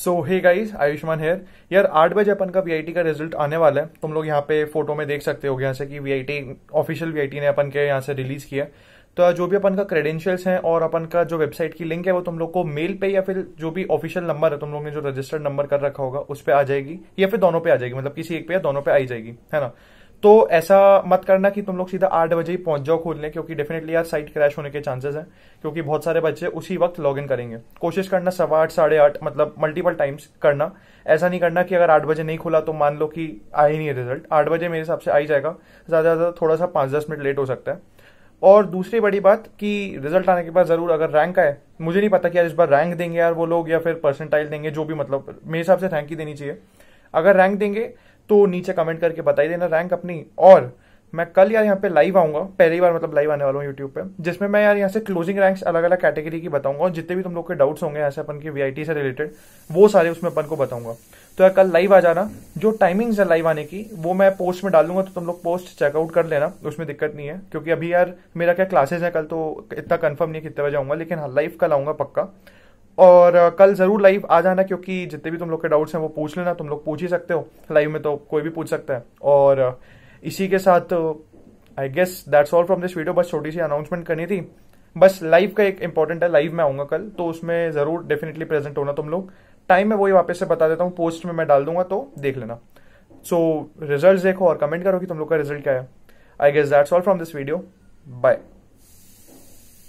so hey guys Ayushmann here यार आठ बजे अपन का वीआईटी का रिजल्ट आने वाला है तुम लोग यहाँ पे फोटो में देख सकते हो यहाँ से कि वीआईटी ऑफिशियल वीआईटी ने अपन के यहाँ से रिलीज किया तो जो भी अपन का क्रेडेंशियल्स हैं और अपन का जो वेबसाइट की लिंक है वो तुम लोग को मेल पे या फिर जो भी ऑफिशियल नंबर है तुम लोग ने जो रजिस्टर्ड नंबर कर रखा होगा उस पर आ जाएगी या फिर दोनों पे आ जाएगी मतलब किसी एक पे या दोनों पे आई जाएगी है ना तो ऐसा मत करना कि तुम लोग सीधा आठ बजे ही पहुंच जाओ खोलने क्योंकि डेफिनेटली यार साइट क्रैश होने के चांसेस हैं क्योंकि बहुत सारे बच्चे उसी वक्त लॉग इन करेंगे कोशिश करना सवा आठ साढ़े आठ मतलब मल्टीपल टाइम्स करना ऐसा नहीं करना कि अगर आठ बजे नहीं खुला तो मान लो कि आ ही नहीं रिजल्ट आठ बजे मेरे हिसाब से आ ही जाएगा ज़्यादा ज़्यादा थोड़ा सा पांच दस मिनट लेट हो सकता है और दूसरी बड़ी बात कि रिजल्ट आने के बाद ज़रूर अगर रैंक आए मुझे नहीं पता कि यार इस बार रैंक देंगे यार वो लोग या फिर परसेंटाइल देंगे जो भी मतलब मेरे हिसाब से रैंक ही देनी चाहिए अगर रैंक देंगे तो नीचे कमेंट करके बताई देना रैंक अपनी और मैं कल यार यहाँ पे लाइव आऊंगा पहली बार मतलब लाइव आने वाला हूँ यूट्यूब पे जिसमें मैं यार यहाँ से क्लोजिंग रैंक्स अलग अलग कैटेगरी की बताऊंगा और जितने भी तुम लोग के डाउट्स होंगे ऐसे अपन के वीआईटी से रिलेटेड वो सारे उसमें अपन को बताऊंगा तो यार कल लाइव आ जाना जो टाइमिंग्स है लाइव आने की वो मैं पोस्ट में डालूंगा तो तुम लोग पोस्ट चेकआउट कर लेना उसमें दिक्कत नहीं है क्योंकि अभी यार मेरा क्या क्लासेज है कल तो इतना कन्फर्म नहीं कितने बजे आऊंगा लेकिन हाँ लाइव कल आऊंगा पक्का और कल जरूर लाइव आ जाना क्योंकि जितने भी तुम लोग के डाउट्स हैं वो पूछ लेना तुम लोग पूछ ही सकते हो लाइव में तो कोई भी पूछ सकता है और इसी के साथ I guess that's all from this video बस छोटी सी अनाउंसमेंट करनी थी बस लाइव का एक इंपॉर्टेंट है लाइव में आऊंगा कल तो उसमें जरूर डेफिनेटली प्रेजेंट होना तुम लोग टाइम में वही वापस से बता देता हूँ पोस्ट में मैं डाल दूंगा तो देख लेना सो so, रिजल्ट देखो और कमेंट करो कि तुम लोग का रिजल्ट क्या है I guess that's all from this video bye